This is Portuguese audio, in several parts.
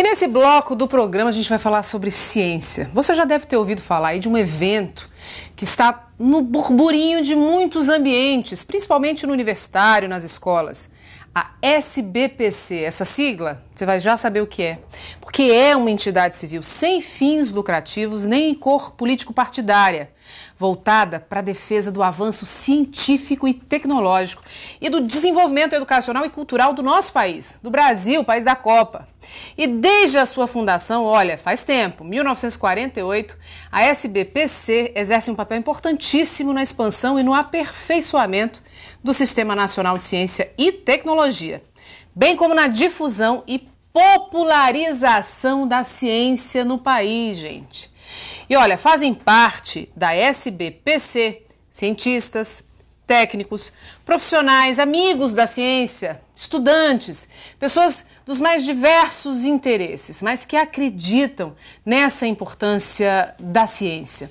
E nesse bloco do programa a gente vai falar sobre ciência. Você já deve ter ouvido falar aí de um evento que está no burburinho de muitos ambientes, principalmente no universitário, nas escolas. A SBPC, essa sigla, você vai já saber o que é. Porque é uma entidade civil sem fins lucrativos nem cor político-partidária voltada para a defesa do avanço científico e tecnológico e do desenvolvimento educacional e cultural do nosso país, do Brasil, país da Copa. E desde a sua fundação, olha, faz tempo, 1948, a SBPC exerce um papel importantíssimo na expansão e no aperfeiçoamento do Sistema Nacional de Ciência e Tecnologia, bem como na difusão e popularização da ciência no país, gente. E olha, fazem parte da SBPC cientistas, técnicos, profissionais, amigos da ciência, estudantes, pessoas dos mais diversos interesses, mas que acreditam nessa importância da ciência.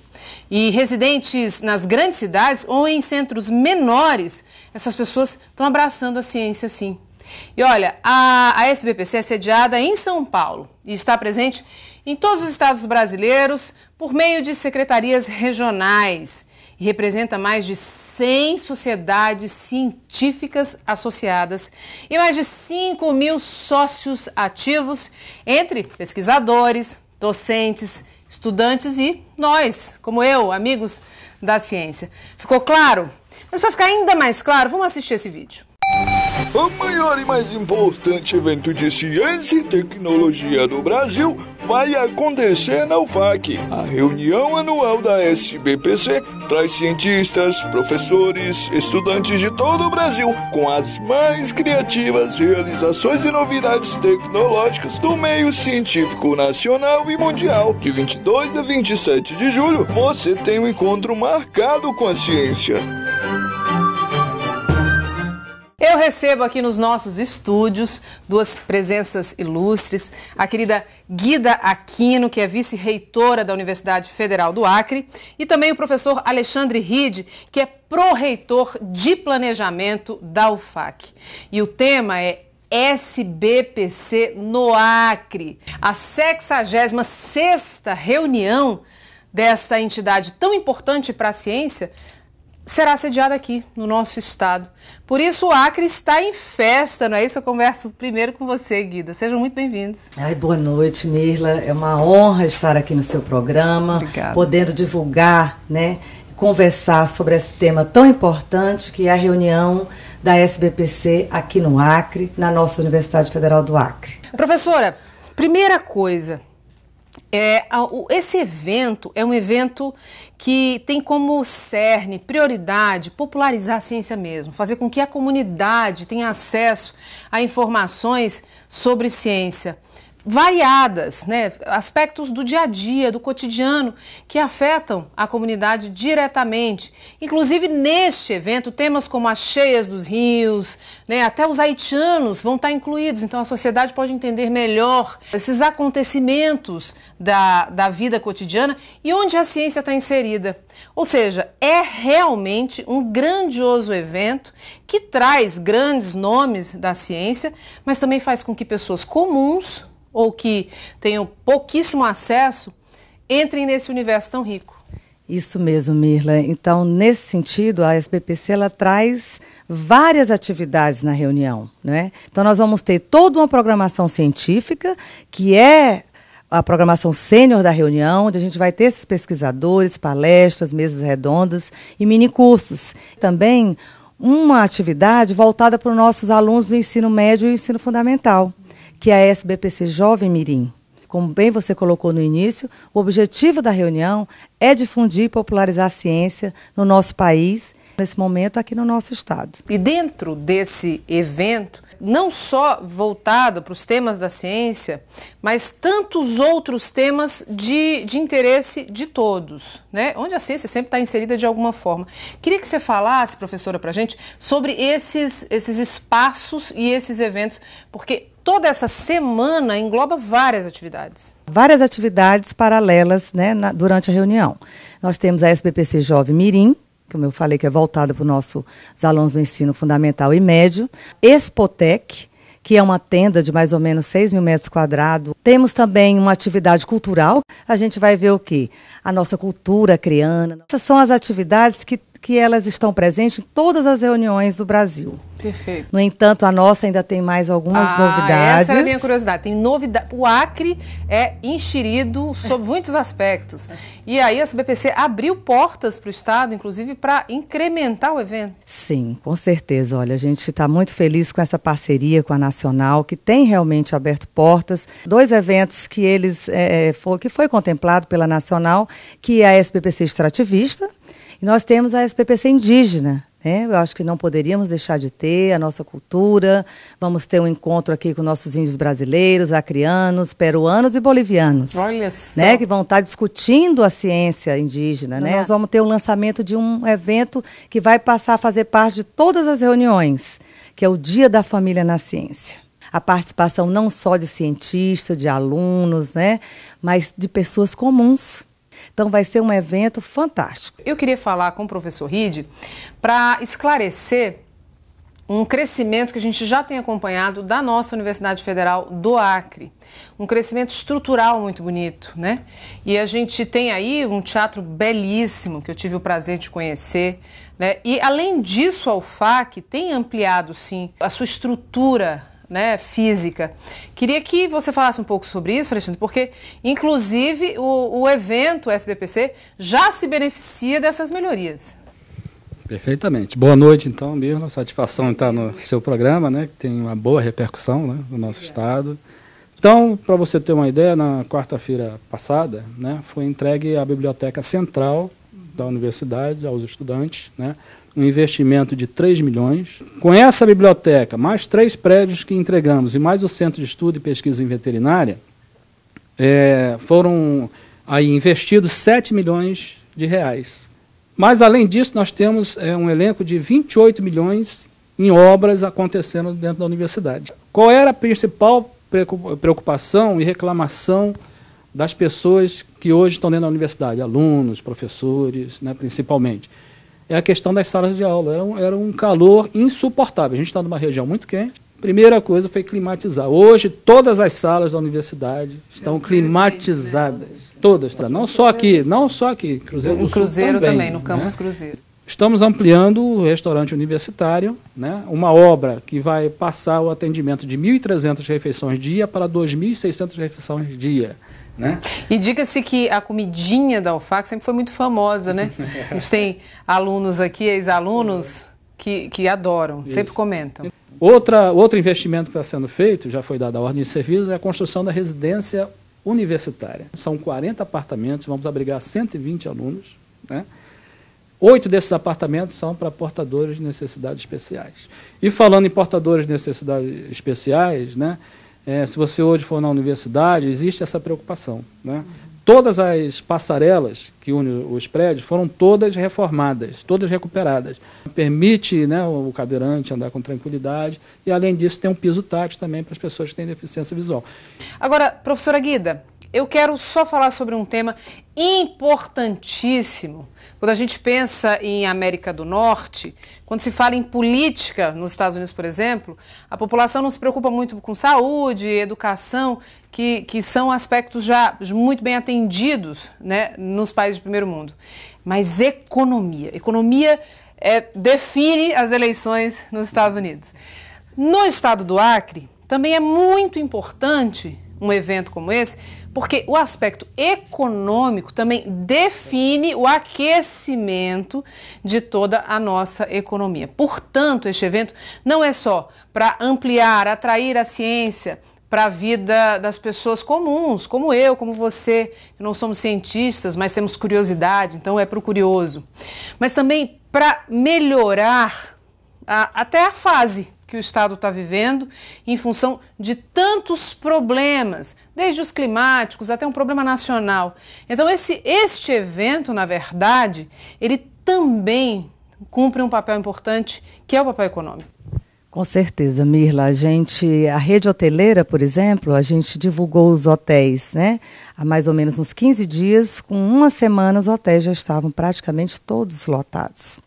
E residentes nas grandes cidades ou em centros menores, essas pessoas estão abraçando a ciência sim. E olha, a, a SBPC é sediada em São Paulo e está presente em todos os estados brasileiros, por meio de secretarias regionais e representa mais de 100 sociedades científicas associadas e mais de 5 mil sócios ativos, entre pesquisadores, docentes, estudantes e nós, como eu, amigos da ciência. Ficou claro? Mas para ficar ainda mais claro, vamos assistir esse vídeo. O maior e mais importante evento de ciência e tecnologia do Brasil vai acontecer na UFAC. A reunião anual da SBPC traz cientistas, professores, estudantes de todo o Brasil com as mais criativas realizações e novidades tecnológicas do meio científico nacional e mundial. De 22 a 27 de julho, você tem um encontro marcado com a ciência. Eu recebo aqui nos nossos estúdios duas presenças ilustres, a querida Guida Aquino, que é vice-reitora da Universidade Federal do Acre, e também o professor Alexandre Ride, que é pró-reitor de planejamento da UFAC. E o tema é SBPC no Acre, a 66 reunião desta entidade tão importante para a ciência será sediada aqui no nosso estado. Por isso o Acre está em festa, não é isso? Eu converso primeiro com você, Guida. Sejam muito bem-vindos. Ai, boa noite, Mirla. É uma honra estar aqui no seu programa, Obrigada. podendo divulgar, né, conversar sobre esse tema tão importante que é a reunião da SBPC aqui no Acre, na nossa Universidade Federal do Acre. Professora, primeira coisa, é, esse evento é um evento que tem como cerne, prioridade, popularizar a ciência mesmo, fazer com que a comunidade tenha acesso a informações sobre ciência variadas, né? aspectos do dia a dia, do cotidiano, que afetam a comunidade diretamente. Inclusive, neste evento, temas como as cheias dos rios, né? até os haitianos vão estar incluídos, então a sociedade pode entender melhor esses acontecimentos da, da vida cotidiana e onde a ciência está inserida. Ou seja, é realmente um grandioso evento que traz grandes nomes da ciência, mas também faz com que pessoas comuns ou que tenham pouquíssimo acesso entrem nesse universo tão rico. Isso mesmo, Mirla. Então, nesse sentido, a SBPC ela traz várias atividades na reunião, né? Então, nós vamos ter toda uma programação científica que é a programação sênior da reunião, onde a gente vai ter esses pesquisadores, palestras, mesas redondas e minicursos. Também uma atividade voltada para os nossos alunos do ensino médio e ensino fundamental que é a SBPC Jovem Mirim. Como bem você colocou no início, o objetivo da reunião é difundir e popularizar a ciência no nosso país, nesse momento aqui no nosso estado. E dentro desse evento, não só voltado para os temas da ciência, mas tantos outros temas de, de interesse de todos, né? onde a ciência sempre está inserida de alguma forma. Queria que você falasse, professora, para a gente sobre esses, esses espaços e esses eventos, porque toda essa semana engloba várias atividades. Várias atividades paralelas né, na, durante a reunião. Nós temos a SBPC Jovem Mirim, que eu falei que é voltada para o nosso, alunos do ensino fundamental e médio. Expotec, que é uma tenda de mais ou menos 6 mil metros quadrados. Temos também uma atividade cultural. A gente vai ver o quê? A nossa cultura criana. Essas são as atividades que que elas estão presentes em todas as reuniões do Brasil. Perfeito. No entanto, a nossa ainda tem mais algumas ah, novidades. Essa é a minha curiosidade. Tem novidade. O Acre é enxerido sob muitos aspectos. E aí a CBPC abriu portas para o Estado, inclusive, para incrementar o evento. Sim, com certeza. Olha, a gente está muito feliz com essa parceria com a Nacional, que tem realmente aberto portas. Dois eventos que eles é, eh, eh, foi, que foi contemplado pela Nacional, que é a SBPC Extrativista e nós temos a SPPC indígena, né? eu acho que não poderíamos deixar de ter a nossa cultura. Vamos ter um encontro aqui com nossos índios brasileiros, acrianos, peruanos e bolivianos. Olha né? só. Né, que vão estar discutindo a ciência indígena. Né? Nós vamos ter o um lançamento de um evento que vai passar a fazer parte de todas as reuniões, que é o Dia da Família na Ciência a participação não só de cientistas, de alunos, né, mas de pessoas comuns então vai ser um evento fantástico. Eu queria falar com o professor Ride para esclarecer um crescimento que a gente já tem acompanhado da nossa Universidade Federal do Acre. Um crescimento estrutural muito bonito, né? E a gente tem aí um teatro belíssimo que eu tive o prazer de conhecer. Né? E além disso, a UFAC tem ampliado sim a sua estrutura né, física. Queria que você falasse um pouco sobre isso, Alexandre, porque, inclusive, o, o evento SBPC já se beneficia dessas melhorias. Perfeitamente. Boa noite, então, Mirna. Satisfação estar no seu programa, né, que tem uma boa repercussão né, no nosso é. estado. Então, para você ter uma ideia, na quarta-feira passada, né, foi entregue a Biblioteca Central da Universidade aos estudantes, né, um investimento de 3 milhões. Com essa biblioteca, mais três prédios que entregamos e mais o Centro de Estudo e Pesquisa em Veterinária, é, foram aí investidos 7 milhões de reais. Mas, além disso, nós temos é, um elenco de 28 milhões em obras acontecendo dentro da universidade. Qual era a principal preocupação e reclamação das pessoas que hoje estão dentro da universidade? Alunos, professores, né, principalmente é a questão das salas de aula. Era um, era um calor insuportável. A gente está numa região muito quente. Primeira coisa foi climatizar. Hoje, todas as salas da universidade estão é climatizadas. Né? Todas, tá? não só aqui, não só aqui. Cruzeiro no do Cruzeiro Sul também, também, no né? Campus né? Cruzeiro. Estamos ampliando o restaurante universitário, né? uma obra que vai passar o atendimento de 1.300 refeições dia para 2.600 refeições dia. Né? E diga-se que a comidinha da Ufac sempre foi muito famosa, né? A gente tem alunos aqui, ex-alunos, que, que adoram, Isso. sempre comentam. Outra, outro investimento que está sendo feito, já foi dado a ordem de serviço, é a construção da residência universitária. São 40 apartamentos, vamos abrigar 120 alunos, né? Oito desses apartamentos são para portadores de necessidades especiais. E falando em portadores de necessidades especiais, né, é, se você hoje for na universidade, existe essa preocupação. Né? Uhum. Todas as passarelas que unem os prédios foram todas reformadas, todas recuperadas. Permite né, o cadeirante andar com tranquilidade e, além disso, tem um piso tátil também para as pessoas que têm deficiência visual. Agora, professora Guida, eu quero só falar sobre um tema importantíssimo. Quando a gente pensa em América do Norte, quando se fala em política nos Estados Unidos, por exemplo, a população não se preocupa muito com saúde, educação, que, que são aspectos já muito bem atendidos né, nos países do primeiro mundo. Mas economia. Economia é, define as eleições nos Estados Unidos. No estado do Acre, também é muito importante um evento como esse, porque o aspecto econômico também define o aquecimento de toda a nossa economia. Portanto, este evento não é só para ampliar, atrair a ciência para a vida das pessoas comuns, como eu, como você, que não somos cientistas, mas temos curiosidade, então é para o curioso. Mas também para melhorar a, até a fase que o Estado está vivendo em função de tantos problemas, desde os climáticos até um problema nacional. Então, esse, este evento, na verdade, ele também cumpre um papel importante, que é o papel econômico. Com certeza, Mirla. A gente, a rede hoteleira, por exemplo, a gente divulgou os hotéis, né? Há mais ou menos uns 15 dias, com uma semana os hotéis já estavam praticamente todos lotados.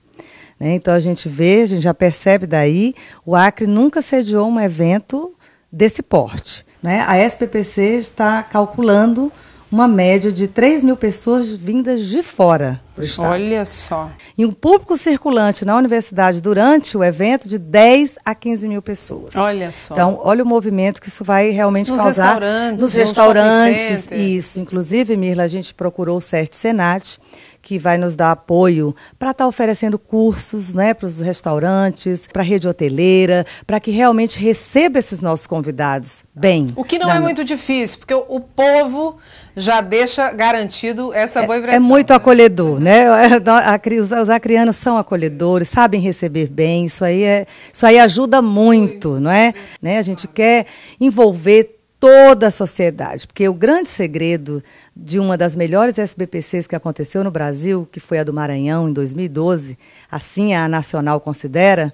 Né? Então a gente vê, a gente já percebe daí, o Acre nunca sediou um evento desse porte. Né? A SPPC está calculando uma média de 3 mil pessoas vindas de fora para o Estado. Olha só. E um público circulante na universidade durante o evento de 10 a 15 mil pessoas. Olha só. Então, olha o movimento que isso vai realmente nos causar. Restaurantes, nos restaurantes. Isso. Inclusive, Mirla, a gente procurou o CERT Senat, que vai nos dar apoio para estar tá oferecendo cursos né, para os restaurantes, para a rede hoteleira, para que realmente receba esses nossos convidados bem. O que não é na... é muito difícil, porque o, povo já deixa garantido essa é, boa impressão. É, muito né? acolhedor né? A, os acrianos são acolhedores, sabem receber bem, isso aí, é, isso aí ajuda muito, não é? Né? A gente quer envolver toda a sociedade, porque o grande segredo de uma das melhores SBPCs que aconteceu no Brasil, que foi a do Maranhão em 2012, assim a Nacional considera,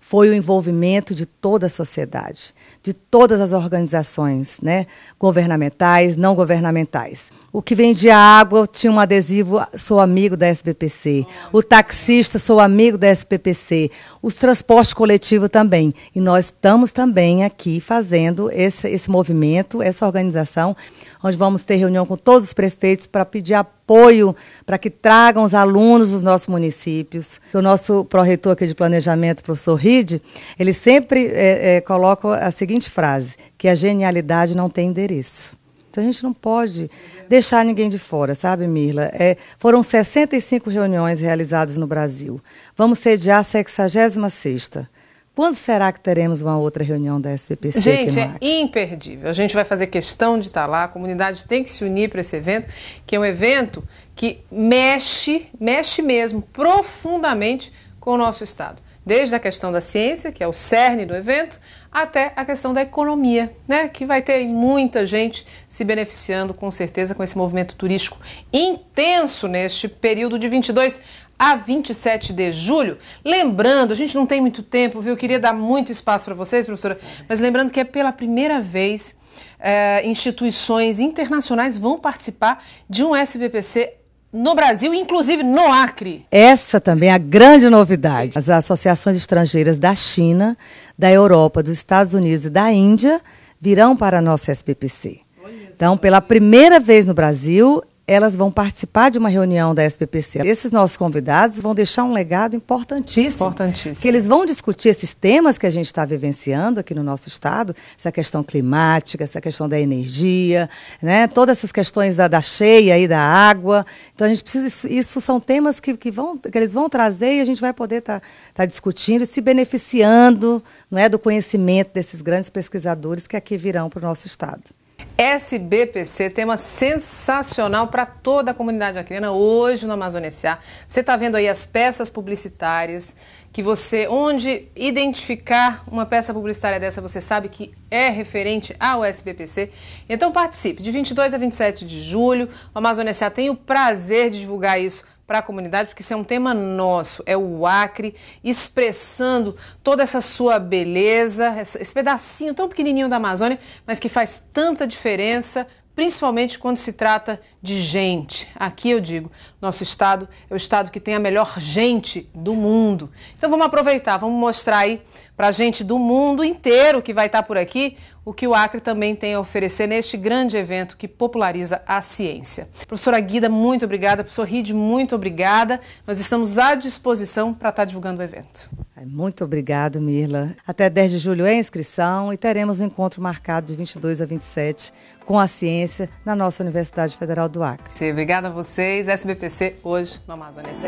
foi o envolvimento de toda a sociedade, de todas as organizações, né, governamentais, não governamentais. O que vende água tinha um adesivo, sou amigo da SBPC. O taxista, sou amigo da SPPC. Os transportes coletivos também. E nós estamos também aqui fazendo esse, esse movimento, essa organização, onde vamos ter reunião com todos os prefeitos para pedir apoio, para que tragam os alunos dos nossos municípios. O nosso pró-reitor aqui de planejamento, professor Ride, ele sempre é, é, coloca a seguinte frase, que a genialidade não tem endereço. Então, a gente não pode deixar ninguém de fora, sabe, Mirla? É, foram 65 reuniões realizadas no Brasil. Vamos sediar a 66ª. Quando será que teremos uma outra reunião da SPPC? Gente, é imperdível. A gente vai fazer questão de estar tá lá. A comunidade tem que se unir para esse evento, que é um evento que mexe, mexe mesmo profundamente com o nosso estado. Desde a questão da ciência, que é o cerne do evento, até a questão da economia, né? Que vai ter muita gente se beneficiando com certeza com esse movimento turístico intenso neste período de 22 a 27 de julho. Lembrando, a gente não tem muito tempo, viu? Eu queria dar muito espaço para vocês, professora, mas lembrando que é pela primeira vez é, instituições internacionais vão participar de um SBPC no Brasil, inclusive no Acre. Essa também é a grande novidade. As associações estrangeiras da China, da Europa, dos Estados Unidos e da Índia virão para a nossa SPPC. Então, pela primeira vez no Brasil, elas vão participar de uma reunião da SPPC. Esses nossos convidados vão deixar um legado importantíssimo. Importantíssimo. Que eles vão discutir esses temas que a gente está vivenciando aqui no nosso estado, essa questão climática, essa questão da energia, né? todas essas questões da, da cheia e da água. Então a gente precisa. Isso são temas que, que, vão, que eles vão trazer e a gente vai poder estar tá, tá discutindo e se beneficiando não é, do conhecimento desses grandes pesquisadores que aqui virão para o nosso estado. SBPC, tema sensacional para toda a comunidade acreana hoje no Amazônia S.A. Você está vendo aí as peças publicitárias que você, onde identificar uma peça publicitária dessa, você sabe que é referente ao SBPC. Então participe, de 22 a 27 de julho, o Amazônia S.A. tem o prazer de divulgar isso para a comunidade, porque isso é um tema nosso, é o Acre expressando toda essa sua beleza, esse pedacinho tão pequenininho da Amazônia, mas que faz tanta diferença principalmente quando se trata de gente. Aqui eu digo, nosso estado é o estado que tem a melhor gente do mundo. Então vamos aproveitar, vamos mostrar aí para gente do mundo inteiro que vai estar tá por aqui o que o Acre também tem a oferecer neste grande evento que populariza a ciência. Professora Guida, muito obrigada. Professor Ride, muito obrigada. Nós estamos à disposição para estar tá divulgando o evento. Muito obrigado, Mirla. Até 10 de julho é inscrição e teremos um encontro marcado de 22 a 27 com a ciência na nossa Universidade Federal do Acre. Sim, obrigada a vocês. SBPC hoje no Amazonas.